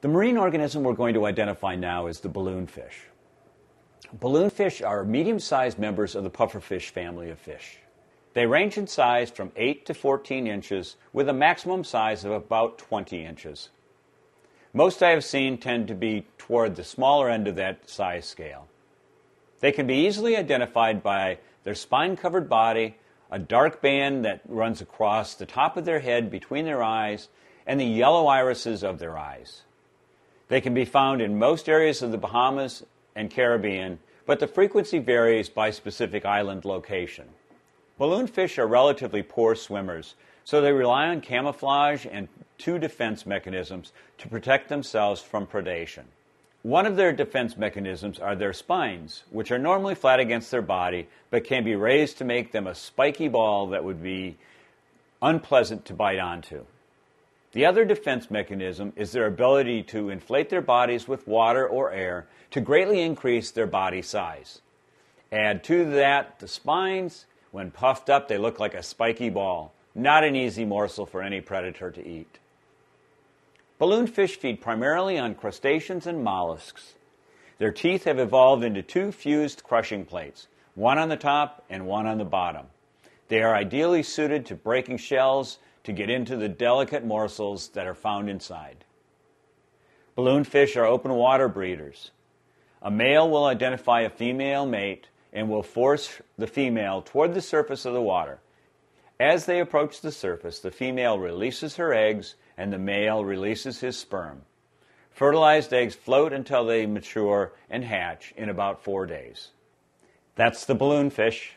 The marine organism we're going to identify now is the balloonfish. Balloonfish are medium sized members of the pufferfish family of fish. They range in size from 8 to 14 inches, with a maximum size of about 20 inches. Most I have seen tend to be toward the smaller end of that size scale. They can be easily identified by their spine covered body, a dark band that runs across the top of their head between their eyes, and the yellow irises of their eyes. They can be found in most areas of the Bahamas and Caribbean, but the frequency varies by specific island location. Balloon fish are relatively poor swimmers, so they rely on camouflage and two defense mechanisms to protect themselves from predation. One of their defense mechanisms are their spines, which are normally flat against their body but can be raised to make them a spiky ball that would be unpleasant to bite onto. The other defense mechanism is their ability to inflate their bodies with water or air to greatly increase their body size. Add to that the spines. When puffed up, they look like a spiky ball. Not an easy morsel for any predator to eat. Balloon fish feed primarily on crustaceans and mollusks. Their teeth have evolved into two fused crushing plates, one on the top and one on the bottom. They are ideally suited to breaking shells to get into the delicate morsels that are found inside. Balloonfish are open water breeders. A male will identify a female mate and will force the female toward the surface of the water. As they approach the surface, the female releases her eggs and the male releases his sperm. Fertilized eggs float until they mature and hatch in about four days. That's the balloonfish.